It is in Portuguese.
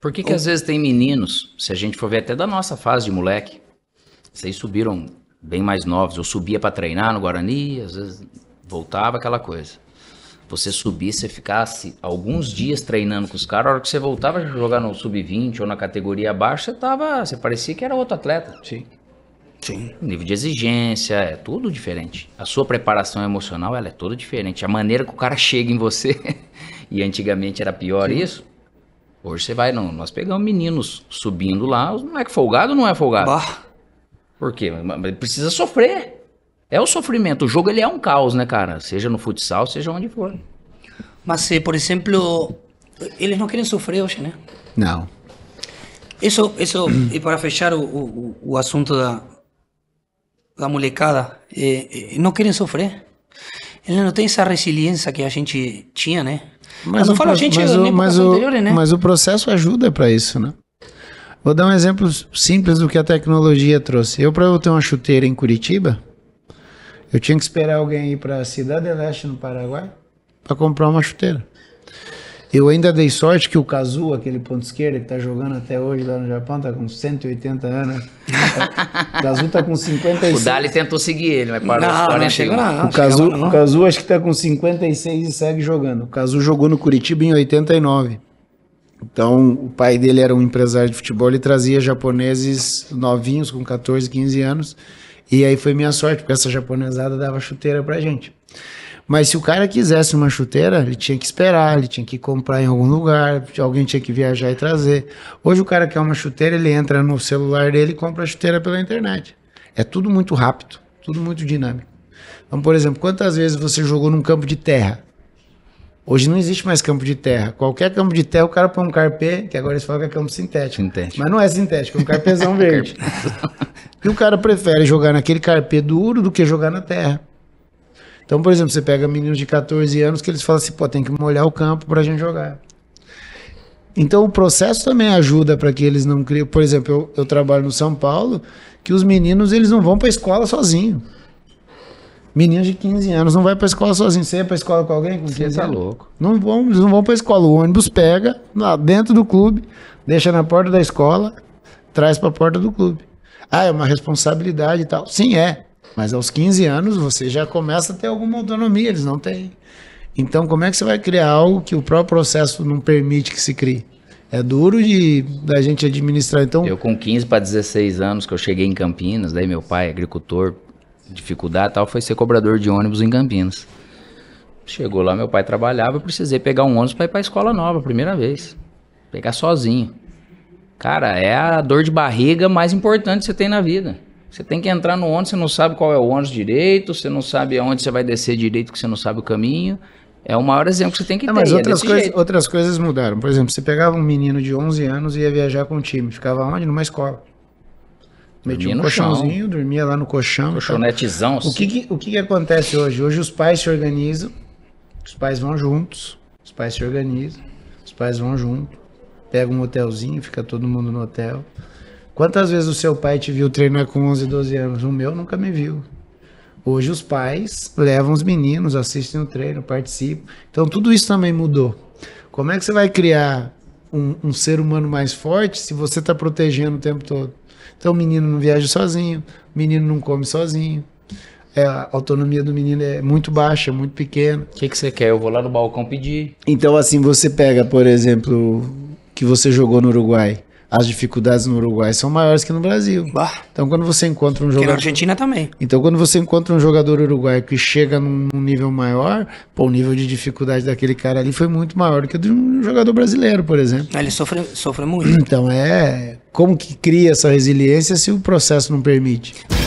Por que, que às vezes tem meninos, se a gente for ver até da nossa fase de moleque, vocês subiram bem mais novos. Eu subia para treinar no Guarani, às vezes voltava aquela coisa. Você subia, você ficasse alguns dias treinando com os caras, a hora que você voltava a jogar no sub-20 ou na categoria abaixo, você tava, você parecia que era outro atleta. Sim. Sim. O nível de exigência é tudo diferente. A sua preparação emocional, ela é toda diferente. A maneira que o cara chega em você e antigamente era pior Sim. isso, Hoje você vai, não, nós pegamos meninos subindo lá, não é que folgado ou não é folgado? Bah. Por quê? Precisa sofrer. É o sofrimento. O jogo ele é um caos, né, cara? Seja no futsal, seja onde for. Mas se, eh, por exemplo, eles não querem sofrer hoje, né? Não. Isso, isso e para fechar o, o, o assunto da, da molecada, é, é, não querem sofrer. Eles não têm essa resiliência que a gente tinha, né? Mas não a gente, mas, o, mas, o, né? mas o processo ajuda para isso, né? Vou dar um exemplo simples do que a tecnologia trouxe. Eu, para eu ter uma chuteira em Curitiba, eu tinha que esperar alguém ir para a Cidade Leste, no Paraguai, para comprar uma chuteira. Eu ainda dei sorte que o Kazu, aquele ponto esquerdo que tá jogando até hoje lá no Japão, tá com 180 anos. o Kazu tá com 56. O Dali tentou seguir ele, mas parou não, não, chegou. Não, o, Kazu, o Kazu acho que tá com 56 e segue jogando. O Kazu jogou no Curitiba em 89. Então, o pai dele era um empresário de futebol, e trazia japoneses novinhos, com 14, 15 anos. E aí foi minha sorte, porque essa japonesada dava chuteira pra gente. Mas se o cara quisesse uma chuteira, ele tinha que esperar, ele tinha que comprar em algum lugar, alguém tinha que viajar e trazer. Hoje o cara quer uma chuteira, ele entra no celular dele e compra a chuteira pela internet. É tudo muito rápido, tudo muito dinâmico. Então, por exemplo, quantas vezes você jogou num campo de terra? Hoje não existe mais campo de terra. Qualquer campo de terra, o cara põe um carpê, que agora eles falam que é campo sintético. sintético. Mas não é sintético, é um carpezão verde. e o cara prefere jogar naquele carpê duro do que jogar na terra. Então, por exemplo, você pega meninos de 14 anos que eles falam assim, pô, tem que molhar o campo para a gente jogar. Então o processo também ajuda para que eles não criem. Por exemplo, eu, eu, trabalho no São Paulo, que os meninos eles não vão para a escola sozinho. Meninos de 15 anos não vai para a escola sozinho. Você ia para a escola com alguém? Com Você tá louco. Não vão, eles não vão para a escola. O ônibus pega lá dentro do clube, deixa na porta da escola, traz para a porta do clube. Ah, é uma responsabilidade e tal. Sim, é. Mas aos 15 anos você já começa a ter alguma autonomia, eles não têm. Então, como é que você vai criar algo que o próprio processo não permite que se crie? É duro de da gente administrar. Então, eu com 15 para 16 anos que eu cheguei em Campinas, daí meu pai, agricultor, dificuldade tal, foi ser cobrador de ônibus em Campinas. Chegou lá, meu pai trabalhava, eu precisei pegar um ônibus para ir para escola nova, primeira vez. Pegar sozinho. Cara, é a dor de barriga mais importante que você tem na vida. Você tem que entrar no ônibus, você não sabe qual é o ônibus direito, você não sabe aonde você vai descer direito, que você não sabe o caminho. É o maior exemplo que você tem que ter. Mas é outras, é coisa, outras coisas mudaram. Por exemplo, você pegava um menino de 11 anos e ia viajar com um time. Ficava onde? Numa escola. Metia um colchãozinho, chão. dormia lá no colchão. Colchonetezão. O, que, que, o que, que acontece hoje? Hoje os pais se organizam, os pais vão juntos, os pais se organizam, os pais vão juntos, pega um hotelzinho, fica todo mundo no hotel. Quantas vezes o seu pai te viu treinar com 11, 12 anos? O meu nunca me viu. Hoje os pais levam os meninos, assistem o treino, participam. Então tudo isso também mudou. Como é que você vai criar um, um ser humano mais forte se você está protegendo o tempo todo? Então o menino não viaja sozinho, o menino não come sozinho. É, a autonomia do menino é muito baixa, muito pequena. O que, que você quer? Eu vou lá no balcão pedir. Então, assim, você pega, por exemplo, que você jogou no Uruguai as dificuldades no Uruguai são maiores que no Brasil. Bah. Então quando você encontra um jogador. Que na Argentina também. Então quando você encontra um jogador uruguaio que chega num, nível maior, pô, o nível de dificuldade daquele cara ali foi muito maior do que de um jogador brasileiro, por exemplo. Ele sofre, sofre muito. Então é. Como que cria essa resiliência se o processo não permite?